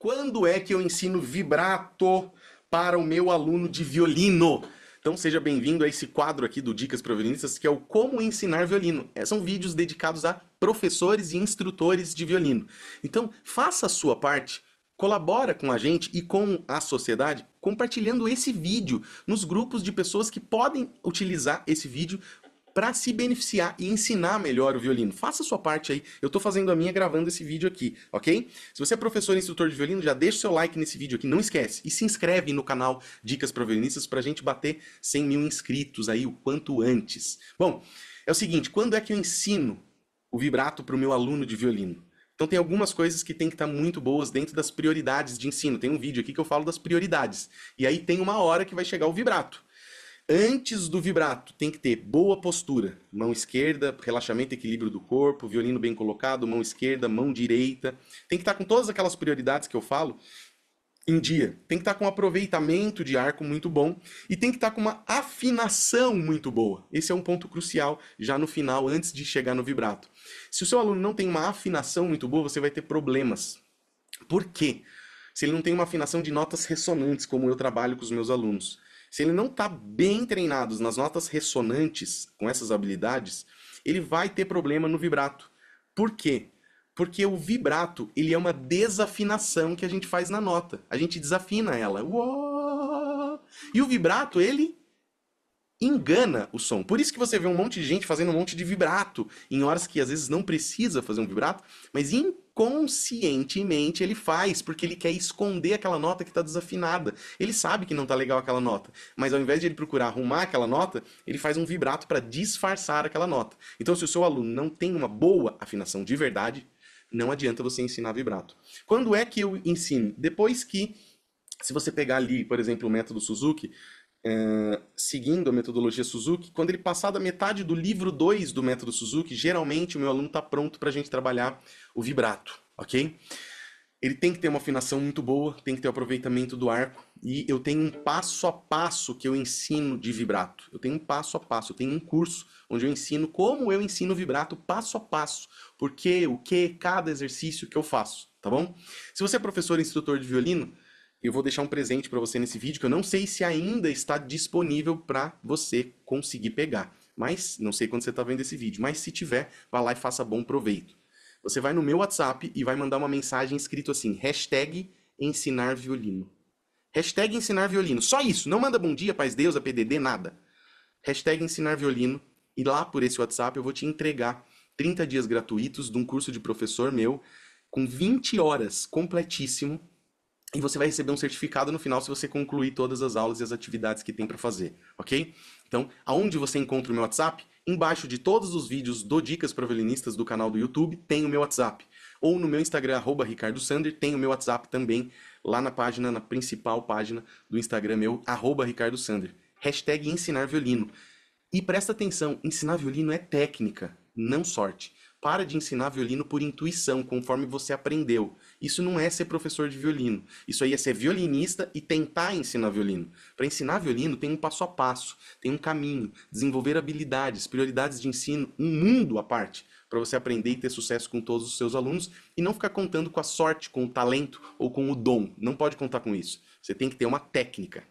Quando é que eu ensino vibrato para o meu aluno de violino? Então seja bem-vindo a esse quadro aqui do Dicas para Violinistas, que é o Como Ensinar Violino. É, são vídeos dedicados a professores e instrutores de violino. Então faça a sua parte, colabora com a gente e com a sociedade compartilhando esse vídeo nos grupos de pessoas que podem utilizar esse vídeo para se beneficiar e ensinar melhor o violino. Faça a sua parte aí. Eu estou fazendo a minha gravando esse vídeo aqui, ok? Se você é professor e instrutor de violino, já deixa o seu like nesse vídeo aqui, não esquece. E se inscreve no canal Dicas para Violinistas para a gente bater 100 mil inscritos aí o quanto antes. Bom, é o seguinte, quando é que eu ensino o vibrato para o meu aluno de violino? Então tem algumas coisas que tem que estar tá muito boas dentro das prioridades de ensino. Tem um vídeo aqui que eu falo das prioridades. E aí tem uma hora que vai chegar o vibrato. Antes do vibrato, tem que ter boa postura. Mão esquerda, relaxamento e equilíbrio do corpo, violino bem colocado, mão esquerda, mão direita. Tem que estar com todas aquelas prioridades que eu falo em dia. Tem que estar com um aproveitamento de arco muito bom e tem que estar com uma afinação muito boa. Esse é um ponto crucial já no final, antes de chegar no vibrato. Se o seu aluno não tem uma afinação muito boa, você vai ter problemas. Por quê? Se ele não tem uma afinação de notas ressonantes, como eu trabalho com os meus alunos. Se ele não está bem treinado nas notas ressonantes com essas habilidades, ele vai ter problema no vibrato. Por quê? Porque o vibrato ele é uma desafinação que a gente faz na nota. A gente desafina ela. Uou! E o vibrato ele engana o som. Por isso que você vê um monte de gente fazendo um monte de vibrato em horas que às vezes não precisa fazer um vibrato, mas inconscientemente ele faz porque ele quer esconder aquela nota que está desafinada. Ele sabe que não está legal aquela nota, mas ao invés de ele procurar arrumar aquela nota, ele faz um vibrato para disfarçar aquela nota. Então, se o seu aluno não tem uma boa afinação de verdade, não adianta você ensinar vibrato. Quando é que eu ensino? Depois que se você pegar ali, por exemplo, o método Suzuki, é, seguindo a metodologia Suzuki, quando ele passar da metade do livro 2 do método Suzuki, geralmente o meu aluno está pronto para a gente trabalhar o vibrato, ok? Ele tem que ter uma afinação muito boa, tem que ter o aproveitamento do arco, e eu tenho um passo a passo que eu ensino de vibrato. Eu tenho um passo a passo, eu tenho um curso onde eu ensino como eu ensino vibrato passo a passo, porque o que, cada exercício que eu faço, tá bom? Se você é professor e instrutor de violino, eu vou deixar um presente para você nesse vídeo que eu não sei se ainda está disponível para você conseguir pegar. Mas não sei quando você está vendo esse vídeo, mas se tiver, vá lá e faça bom proveito. Você vai no meu WhatsApp e vai mandar uma mensagem escrito assim, hashtag ensinar violino. Hashtag ensinar violino. Só isso. Não manda bom dia, paz Deus, a PDD, nada. Hashtag ensinar violino. E lá por esse WhatsApp eu vou te entregar 30 dias gratuitos de um curso de professor meu com 20 horas completíssimo e você vai receber um certificado no final se você concluir todas as aulas e as atividades que tem para fazer, ok? Então, aonde você encontra o meu WhatsApp? Embaixo de todos os vídeos do Dicas para Violinistas do canal do YouTube tem o meu WhatsApp. Ou no meu Instagram, arroba Ricardo Sander, tem o meu WhatsApp também, lá na página, na principal página do Instagram meu, arroba Ricardo Sander. Hashtag ensinar violino. E presta atenção, ensinar violino é técnica, não sorte. Para de ensinar violino por intuição, conforme você aprendeu. Isso não é ser professor de violino. Isso aí é ser violinista e tentar ensinar violino. Para ensinar violino tem um passo a passo, tem um caminho, desenvolver habilidades, prioridades de ensino, um mundo à parte para você aprender e ter sucesso com todos os seus alunos e não ficar contando com a sorte, com o talento ou com o dom. Não pode contar com isso. Você tem que ter uma técnica.